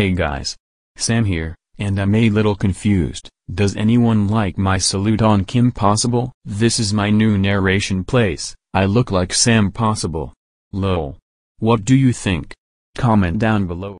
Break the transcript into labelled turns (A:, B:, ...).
A: Hey guys. Sam here, and I'm a little confused, does anyone like my salute on Kim Possible? This is my new narration place, I look like Sam Possible. Lol. What do you think? Comment down below.